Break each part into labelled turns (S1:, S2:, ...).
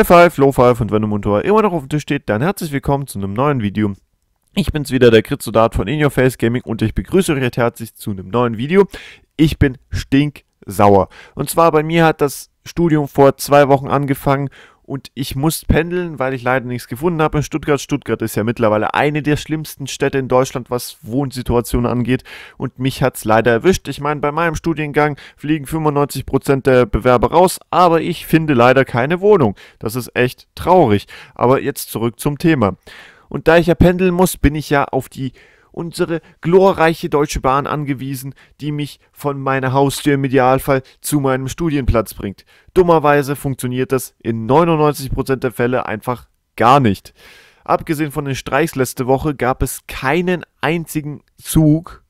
S1: High Five, Low Five und wenn im Motor immer noch auf dem Tisch steht, dann herzlich willkommen zu einem neuen Video. Ich bin's wieder, der Kritzodat von In Your Face Gaming und ich begrüße euch recht herzlich zu einem neuen Video. Ich bin stinksauer. Und zwar bei mir hat das Studium vor zwei Wochen angefangen und ich muss pendeln, weil ich leider nichts gefunden habe in Stuttgart. Stuttgart ist ja mittlerweile eine der schlimmsten Städte in Deutschland, was Wohnsituationen angeht und mich hat's leider erwischt. Ich meine, bei meinem Studiengang fliegen 95% der Bewerber raus, aber ich finde leider keine Wohnung. Das ist echt traurig. Aber jetzt zurück zum Thema. Und da ich ja pendeln muss, bin ich ja auf die unsere glorreiche Deutsche Bahn angewiesen, die mich von meiner Haustür im Idealfall zu meinem Studienplatz bringt. Dummerweise funktioniert das in 99% der Fälle einfach gar nicht. Abgesehen von den Streiks letzte Woche gab es keinen einzigen Zug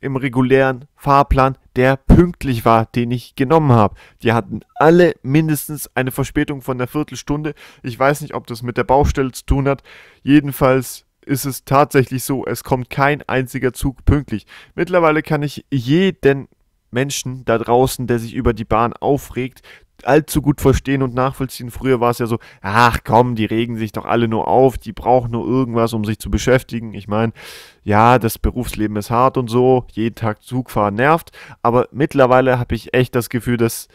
S1: im regulären Fahrplan, der pünktlich war, den ich genommen habe. Die hatten alle mindestens eine Verspätung von einer Viertelstunde. Ich weiß nicht, ob das mit der Baustelle zu tun hat. Jedenfalls ist es tatsächlich so, es kommt kein einziger Zug pünktlich. Mittlerweile kann ich jeden Menschen da draußen, der sich über die Bahn aufregt, allzu gut verstehen und nachvollziehen. Früher war es ja so, ach komm, die regen sich doch alle nur auf, die brauchen nur irgendwas, um sich zu beschäftigen. Ich meine, ja, das Berufsleben ist hart und so, jeden Tag Zugfahren nervt, aber mittlerweile habe ich echt das Gefühl, dass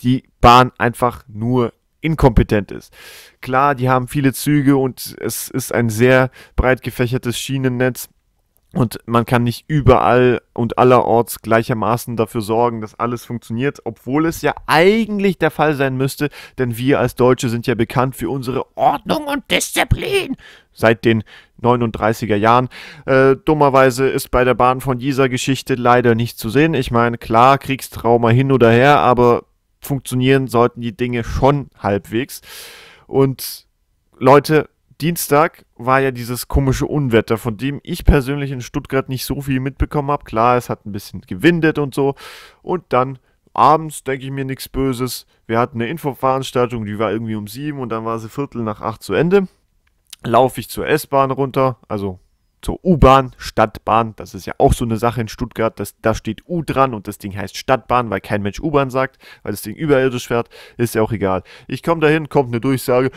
S1: die Bahn einfach nur inkompetent ist. Klar, die haben viele Züge und es ist ein sehr breit gefächertes Schienennetz. Und man kann nicht überall und allerorts gleichermaßen dafür sorgen, dass alles funktioniert, obwohl es ja eigentlich der Fall sein müsste, denn wir als Deutsche sind ja bekannt für unsere Ordnung und Disziplin seit den 39er Jahren. Äh, dummerweise ist bei der Bahn von dieser Geschichte leider nicht zu sehen. Ich meine, klar, Kriegstrauma hin oder her, aber funktionieren sollten die Dinge schon halbwegs. Und Leute, Dienstag war ja dieses komische Unwetter, von dem ich persönlich in Stuttgart nicht so viel mitbekommen habe. Klar, es hat ein bisschen gewindet und so. Und dann abends denke ich mir nichts Böses. Wir hatten eine Infoveranstaltung, die war irgendwie um sieben und dann war sie Viertel nach acht zu Ende. Laufe ich zur S-Bahn runter, also zur U-Bahn, Stadtbahn. Das ist ja auch so eine Sache in Stuttgart, dass da steht U dran und das Ding heißt Stadtbahn, weil kein Mensch U-Bahn sagt, weil das Ding überirdisch fährt. Ist ja auch egal. Ich komme dahin, kommt eine Durchsage.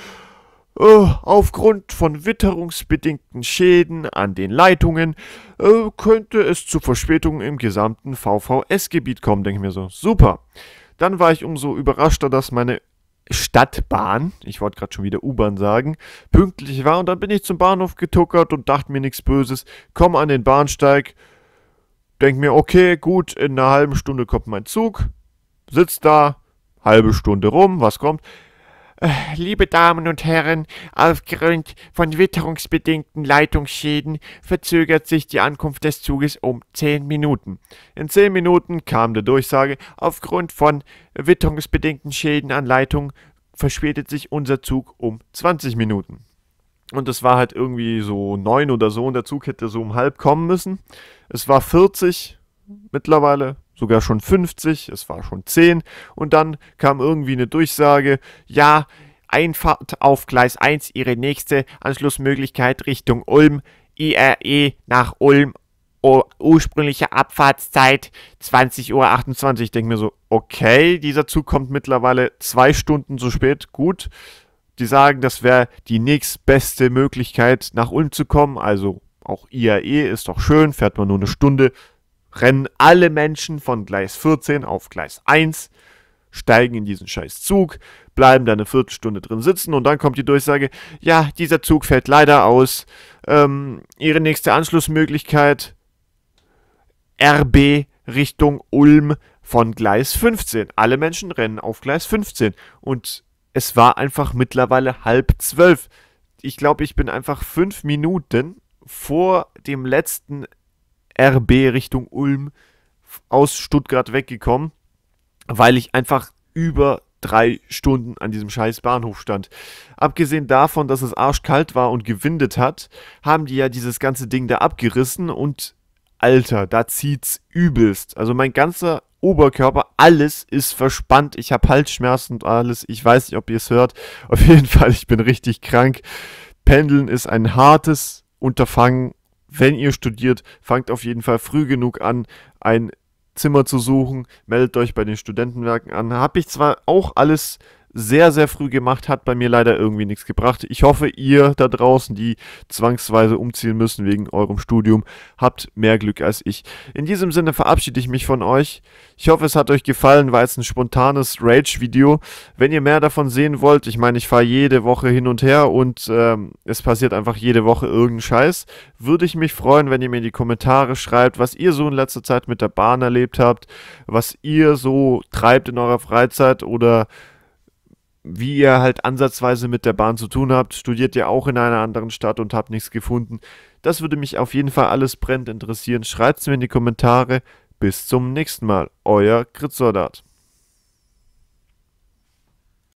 S1: Uh, aufgrund von witterungsbedingten Schäden an den Leitungen uh, könnte es zu Verspätungen im gesamten VVS-Gebiet kommen, denke ich mir so. Super. Dann war ich umso überraschter, dass meine Stadtbahn, ich wollte gerade schon wieder U-Bahn sagen, pünktlich war. Und dann bin ich zum Bahnhof getuckert und dachte mir nichts Böses, komme an den Bahnsteig, denke mir, okay, gut, in einer halben Stunde kommt mein Zug, sitzt da, halbe Stunde rum, was kommt? Liebe Damen und Herren, aufgrund von witterungsbedingten Leitungsschäden verzögert sich die Ankunft des Zuges um 10 Minuten. In 10 Minuten kam die Durchsage, aufgrund von witterungsbedingten Schäden an Leitungen verspätet sich unser Zug um 20 Minuten. Und es war halt irgendwie so 9 oder so und der Zug hätte so um halb kommen müssen. Es war 40 mittlerweile, sogar schon 50, es war schon 10 und dann kam irgendwie eine Durchsage, ja, Einfahrt auf Gleis 1, Ihre nächste Anschlussmöglichkeit Richtung Ulm, IRE nach Ulm, ursprüngliche Abfahrtszeit 20.28 Uhr. Ich denke mir so, okay, dieser Zug kommt mittlerweile zwei Stunden zu spät, gut. Die sagen, das wäre die nächstbeste Möglichkeit, nach Ulm zu kommen, also auch IAE ist doch schön, fährt man nur eine Stunde, rennen alle Menschen von Gleis 14 auf Gleis 1, steigen in diesen scheiß Zug, bleiben da eine Viertelstunde drin sitzen und dann kommt die Durchsage, ja, dieser Zug fällt leider aus, ähm, Ihre nächste Anschlussmöglichkeit RB Richtung Ulm von Gleis 15. Alle Menschen rennen auf Gleis 15 und es war einfach mittlerweile halb zwölf. Ich glaube, ich bin einfach fünf Minuten vor dem letzten RB Richtung Ulm aus Stuttgart weggekommen, weil ich einfach über drei Stunden an diesem scheiß Bahnhof stand. Abgesehen davon, dass es arschkalt war und gewindet hat, haben die ja dieses ganze Ding da abgerissen und Alter, da zieht's übelst. Also mein ganzer Oberkörper, alles ist verspannt. Ich habe Halsschmerzen und alles. Ich weiß nicht, ob ihr es hört. Auf jeden Fall, ich bin richtig krank. Pendeln ist ein hartes Unterfangen wenn ihr studiert, fangt auf jeden Fall früh genug an, ein Zimmer zu suchen, meldet euch bei den Studentenwerken an. Habe ich zwar auch alles sehr, sehr früh gemacht, hat bei mir leider irgendwie nichts gebracht. Ich hoffe, ihr da draußen, die zwangsweise umziehen müssen wegen eurem Studium, habt mehr Glück als ich. In diesem Sinne verabschiede ich mich von euch. Ich hoffe, es hat euch gefallen, weil es ein spontanes Rage-Video. Wenn ihr mehr davon sehen wollt, ich meine, ich fahre jede Woche hin und her und ähm, es passiert einfach jede Woche irgendein Scheiß, würde ich mich freuen, wenn ihr mir in die Kommentare schreibt, was ihr so in letzter Zeit mit der Bahn erlebt habt, was ihr so treibt in eurer Freizeit oder wie ihr halt ansatzweise mit der Bahn zu tun habt, studiert ihr auch in einer anderen Stadt und habt nichts gefunden. Das würde mich auf jeden Fall alles brennend interessieren. Schreibt es mir in die Kommentare. Bis zum nächsten Mal. Euer Kritsoldat.